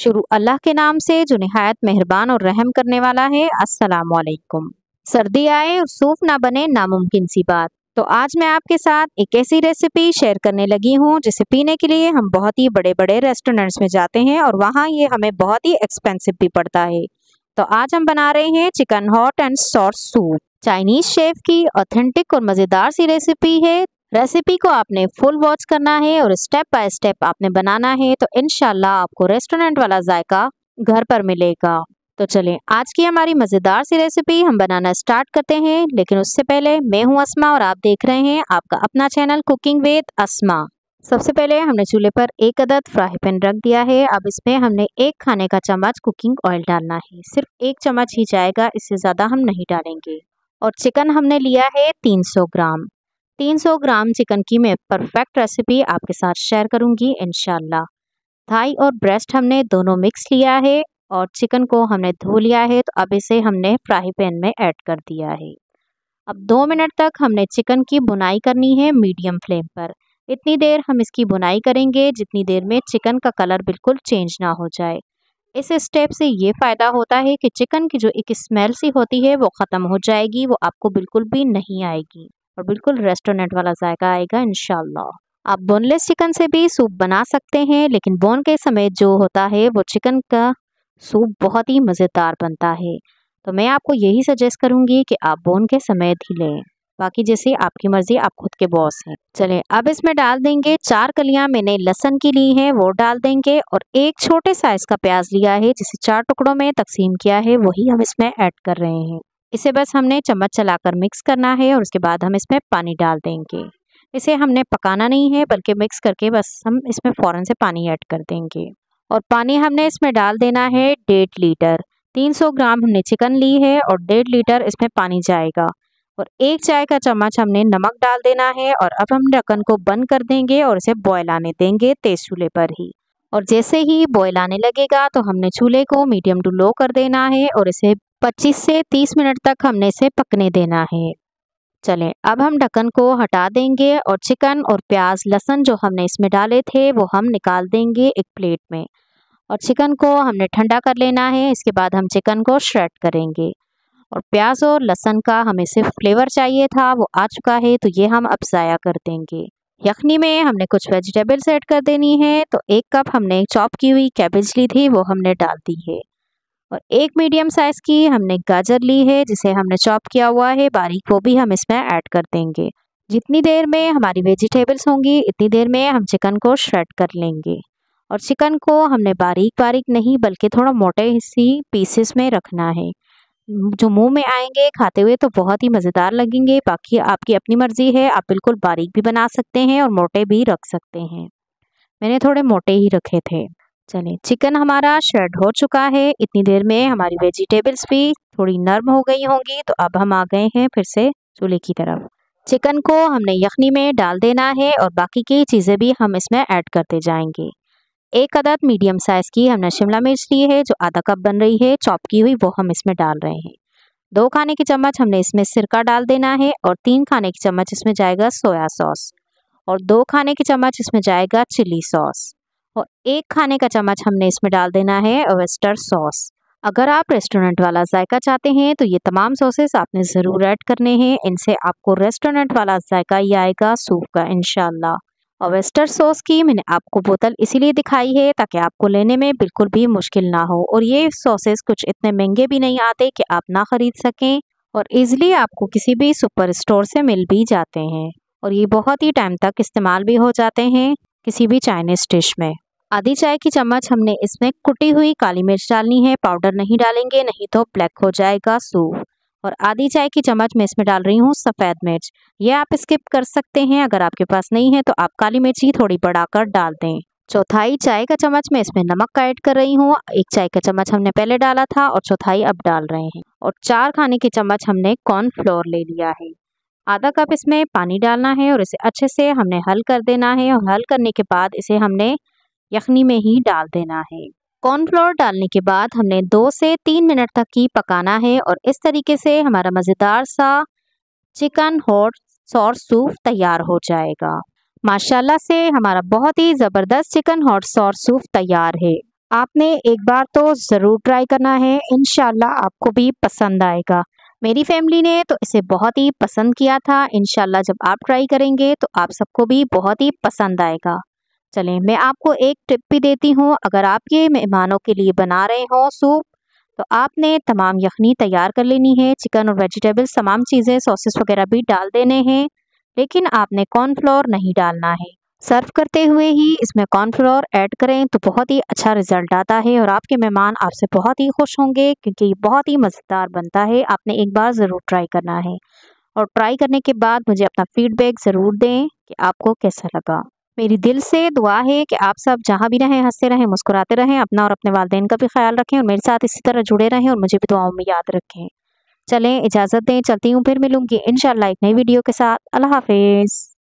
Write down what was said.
शुरू अल्लाह के नाम से जो नहायत मेहरबान और रहम करने वाला है असलकुम सर्दी आए और सूफ ना बने नामुमकिन सी बात तो आज मैं आपके साथ एक ऐसी रेसिपी शेयर करने लगी हूँ जिसे पीने के लिए हम बहुत ही बड़े बड़े रेस्टोरेंट्स में जाते हैं और वहाँ ये हमें बहुत ही एक्सपेंसिव भी पड़ता है तो आज हम बना रहे हैं chicken hot and sauce soup Chinese chef की ऑथेंटिक और मज़ेदार सी रेसिपी है रेसिपी को आपने फुल वॉच करना है और स्टेप बाय स्टेप आपने बनाना है तो इनशाला आपको रेस्टोरेंट वाला जायका घर पर मिलेगा तो चलें आज की हमारी मज़ेदार सी रेसिपी हम बनाना स्टार्ट करते हैं लेकिन उससे पहले मैं हूं अस्मा और आप देख रहे हैं आपका अपना चैनल कुकिंग विद अस्मा सबसे पहले हमने चूल्हे पर एक अदद फ्राई पैन रख दिया है अब इसमें हमने एक खाने का चम्मच कुकिंग ऑयल डालना है सिर्फ एक चम्मच ही जाएगा इससे ज़्यादा हम नहीं डालेंगे और चिकन हमने लिया है तीन ग्राम 300 ग्राम चिकन की मैं परफेक्ट रेसिपी आपके साथ शेयर करूंगी इनशाला थाई और ब्रेस्ट हमने दोनों मिक्स लिया है और चिकन को हमने धो लिया है तो अब इसे हमने फ्राई पैन में ऐड कर दिया है अब दो मिनट तक हमने चिकन की बुनाई करनी है मीडियम फ्लेम पर इतनी देर हम इसकी बुनाई करेंगे जितनी देर में चिकन का कलर बिल्कुल चेंज ना हो जाए इस स्टेप से ये फ़ायदा होता है कि चिकन की जो एक स्मेल सी होती है वो ख़त्म हो जाएगी वो आपको बिल्कुल भी नहीं आएगी और बिल्कुल रेस्टोरेंट वाला जायका आएगा इनशाला आप बोनलेस चिकन से भी सूप बना सकते हैं लेकिन बोन के समय जो होता है वो चिकन का सूप बहुत ही मज़ेदार बनता है तो मैं आपको यही सजेस्ट करूंगी कि आप बोन के समय ही लें बाकी जैसे आपकी मर्ज़ी आप खुद के बॉस हैं चले अब इसमें डाल देंगे चार कलियां मैंने लहसन की ली हैं वो डाल देंगे और एक छोटे साइज़ का प्याज लिया है जिसे चार टुकड़ों में तकसीम किया है वही हम इसमें ऐड कर रहे हैं इसे बस हमने चम्मच चलाकर मिक्स करना है और उसके बाद हम इसमें पानी डाल देंगे इसे हमने पकाना नहीं है बल्कि मिक्स करके बस हम इसमें फ़ौरन से पानी ऐड कर देंगे और पानी हमने इसमें डाल देना है डेढ़ लीटर 300 ग्राम हमने चिकन ली है और डेढ़ लीटर इसमें पानी जाएगा और एक चाय का चम्मच हमने नमक डाल देना है और अब हम ढक्कन को बंद कर देंगे और इसे बॉयल आने देंगे तेज चूल्हे पर ही और जैसे ही बॉयल आने लगेगा तो हमने चूल्हे को मीडियम टू लो कर देना है और इसे 25 से 30 मिनट तक हमने इसे पकने देना है चलें अब हम ढक्कन को हटा देंगे और चिकन और प्याज लहसन जो हमने इसमें डाले थे वो हम निकाल देंगे एक प्लेट में और चिकन को हमने ठंडा कर लेना है इसके बाद हम चिकन को श्रेड करेंगे और प्याज और लहसन का हमें सिर्फ फ्लेवर चाहिए था वो आ चुका है तो ये हम अब ज़ाया कर देंगे यखनी में हमने कुछ वेजिटेबल्स ऐड कर देनी है तो एक कप हमने चॉप की हुई कैबेज ली थी वो हमने डाल दी है और एक मीडियम साइज़ की हमने गाजर ली है जिसे हमने चॉप किया हुआ है बारीक वो भी हम इसमें ऐड कर देंगे जितनी देर में हमारी वेजिटेबल्स होंगी इतनी देर में हम चिकन को श्रेड कर लेंगे और चिकन को हमने बारीक बारीक नहीं बल्कि थोड़ा मोटे सी पीसेस में रखना है जो मुंह में आएंगे खाते हुए तो बहुत ही मज़ेदार लगेंगे बाकी आपकी अपनी मर्ज़ी है आप बिल्कुल बारीक भी बना सकते हैं और मोटे भी रख सकते हैं मैंने थोड़े मोटे ही रखे थे चलें चिकन हमारा शेड हो चुका है इतनी देर में हमारी वेजिटेबल्स भी थोड़ी नर्म हो गई होंगी तो अब हम आ गए हैं फिर से चूल्हे की तरफ चिकन को हमने यखनी में डाल देना है और बाकी की चीज़ें भी हम इसमें ऐड करते जाएंगे एक अदद मीडियम साइज़ की हमने शिमला मिर्च ली है जो आधा कप बन रही है चॉप की हुई वो हम इसमें डाल रहे हैं दो खाने की चम्मच हमने इसमें सिरका डाल देना है और तीन खाने की चम्मच इसमें जाएगा सोया सॉस और दो खाने की चम्मच इसमें जाएगा चिली सॉस और एक खाने का चम्मच हमने इसमें डाल देना है वेस्टर सॉस अगर आप रेस्टोरेंट वाला जायका चाहते हैं तो ये तमाम सॉसेस आपने ज़रूर ऐड करने हैं इनसे आपको रेस्टोरेंट वाला जायका ही आएगा सूप का इनशाला और वेस्टर सॉस की मैंने आपको बोतल इसीलिए दिखाई है ताकि आपको लेने में बिल्कुल भी मुश्किल ना हो और ये सॉसेस कुछ इतने महंगे भी नहीं आते कि आप ना ख़रीद सकें और इजीली आपको किसी भी सुपर स्टोर से मिल भी जाते हैं और ये बहुत ही टाइम तक इस्तेमाल भी हो जाते हैं किसी भी चाइनीज़ डिश में आधी चाय की चम्मच हमने इसमें कुटी हुई काली मिर्च डालनी है पाउडर नहीं डालेंगे नहीं तो ब्लैक हो जाएगा सूप और आधी चाय की चम्मच में इसमें डाल रही हूँ सफ़ेद मिर्च ये आप स्किप कर सकते हैं अगर आपके पास नहीं है तो आप काली मिर्च ही थोड़ी बढ़ाकर डाल दें चौथाई चाय का चम्मच में इसमें नमक का ऐड कर रही हूँ एक चाय का चम्मच हमने पहले डाला था और चौथाई अब डाल रहे हैं और चार खाने के चम्मच हमने कॉर्नफ्लोर ले लिया है आधा कप इसमें पानी डालना है और इसे अच्छे से हमने हल कर देना है और हल करने के बाद इसे हमने यखनी में ही डाल देना है कॉर्नफ्लोर डालने के बाद हमने दो से तीन मिनट तक ही पकाना है और इस तरीके से हमारा मज़ेदार सा चिकन हॉट सॉस सूप तैयार हो जाएगा माशाल्लाह से हमारा बहुत ही ज़बरदस्त चिकन हॉट सॉस सूप तैयार है आपने एक बार तो ज़रूर ट्राई करना है इन आपको भी पसंद आएगा मेरी फैमिली ने तो इसे बहुत ही पसंद किया था इन जब आप ट्राई करेंगे तो आप सबको भी बहुत ही पसंद आएगा चलें मैं आपको एक टिप भी देती हूँ अगर आप ये मेहमानों के लिए बना रहे हों सूप तो आपने तमाम यखनी तैयार कर लेनी है चिकन और वेजिटेबल्स तमाम चीज़ें सॉसेस वगैरह भी डाल देने हैं लेकिन आपने कॉर्नफ्लोर नहीं डालना है सर्व करते हुए ही इसमें कॉर्नफ्लोर ऐड करें तो बहुत ही अच्छा रिजल्ट आता है और आपके मेहमान आपसे बहुत ही खुश होंगे क्योंकि ये बहुत ही मज़ेदार बनता है आपने एक बार ज़रूर ट्राई करना है और ट्राई करने के बाद मुझे अपना फीडबैक ज़रूर दें कि आपको कैसा लगा मेरी दिल से दुआ है कि आप सब जहाँ भी रहें हंसते रहें मुस्कुराते रहें अपना और अपने वालदेन का भी ख्याल रखें और मेरे साथ इसी तरह जुड़े रहें और मुझे भी दुआओं में याद रखें चलें इजाज़त दें चलती हूँ फिर मिलूँगी इन एक नई वीडियो के साथ अल्लाह हाफिज़